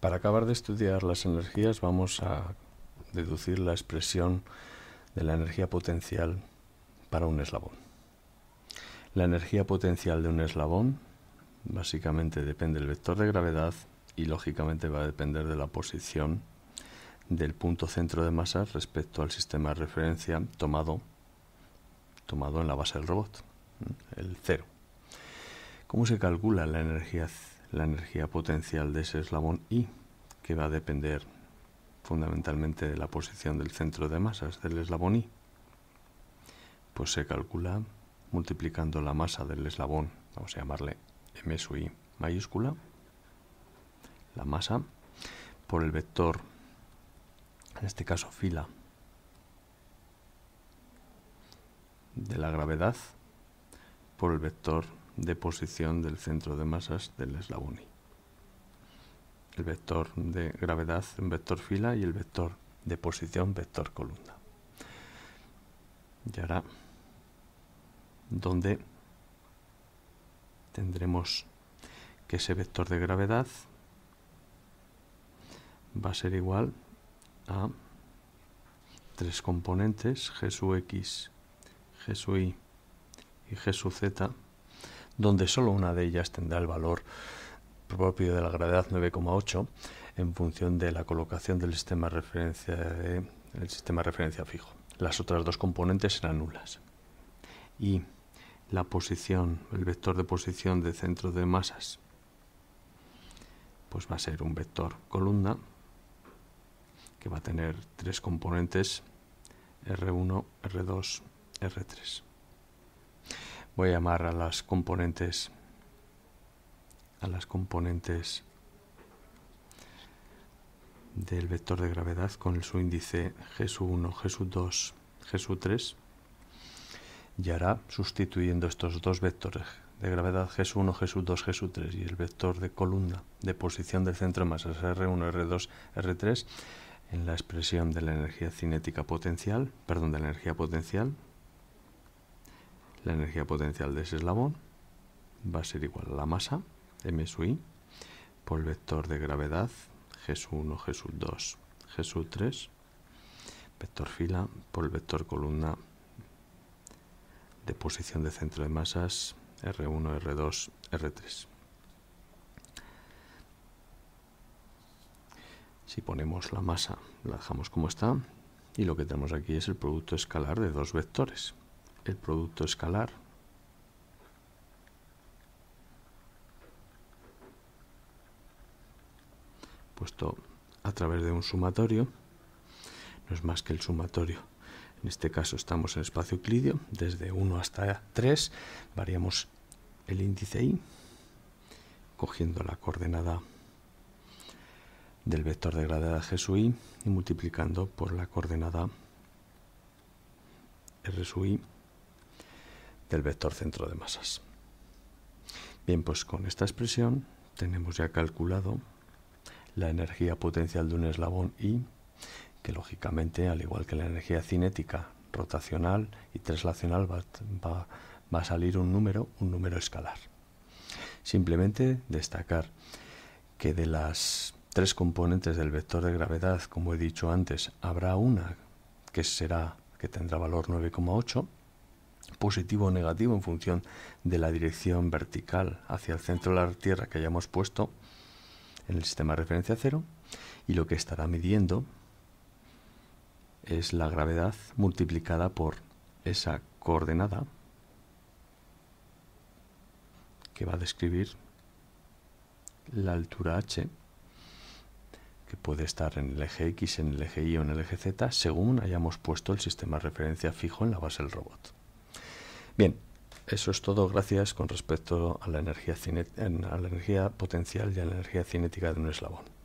Para acabar de estudiar las energías vamos a deducir la expresión de la energía potencial para un eslabón. La energía potencial de un eslabón básicamente depende del vector de gravedad y lógicamente va a depender de la posición del punto centro de masa respecto al sistema de referencia tomado, tomado en la base del robot, el cero. ¿Cómo se calcula la energía la energía potencial de ese eslabón I, que va a depender fundamentalmente de la posición del centro de masas del eslabón I, pues se calcula multiplicando la masa del eslabón, vamos a llamarle M sub I mayúscula, la masa, por el vector, en este caso fila, de la gravedad, por el vector de posición del centro de masas del eslabón I. El vector de gravedad vector fila y el vector de posición vector columna. Y ahora, donde tendremos que ese vector de gravedad va a ser igual a tres componentes, G x, G y y G z, donde solo una de ellas tendrá el valor propio de la gravedad 9,8 en función de la colocación del sistema de referencia, el sistema de referencia fijo. Las otras dos componentes serán nulas. Y la posición, el vector de posición de centro de masas, pues va a ser un vector columna que va a tener tres componentes R1, R2, R3 voy a llamar a las componentes a las componentes del vector de gravedad con su índice g 1 g 2 g 3 y hará sustituyendo estos dos vectores de gravedad g 1 g 2 g 3 y el vector de columna de posición del centro de masas R1, R2, R3 en la expresión de la energía cinética potencial, perdón, de la energía potencial la energía potencial de ese eslabón va a ser igual a la masa, M sub I, por el vector de gravedad, G 1, G 2, G sub 3, vector fila por el vector columna de posición de centro de masas, R1, R2, R3. Si ponemos la masa, la dejamos como está, y lo que tenemos aquí es el producto escalar de dos vectores el producto escalar puesto a través de un sumatorio no es más que el sumatorio en este caso estamos en espacio euclidio, desde 1 hasta 3 variamos el índice i cogiendo la coordenada del vector de gradada G i y multiplicando por la coordenada R sub i del vector centro de masas. Bien, pues con esta expresión tenemos ya calculado la energía potencial de un eslabón I, que lógicamente, al igual que la energía cinética, rotacional y traslacional, va, va, va a salir un número, un número escalar. Simplemente destacar que de las tres componentes del vector de gravedad, como he dicho antes, habrá una que será que tendrá valor 9,8 positivo o negativo en función de la dirección vertical hacia el centro de la Tierra que hayamos puesto en el sistema de referencia cero y lo que estará midiendo es la gravedad multiplicada por esa coordenada que va a describir la altura h que puede estar en el eje X, en el eje Y o en el eje Z, según hayamos puesto el sistema de referencia fijo en la base del robot. Bien, eso es todo. Gracias con respecto a la energía, la energía potencial y a la energía cinética de un eslabón.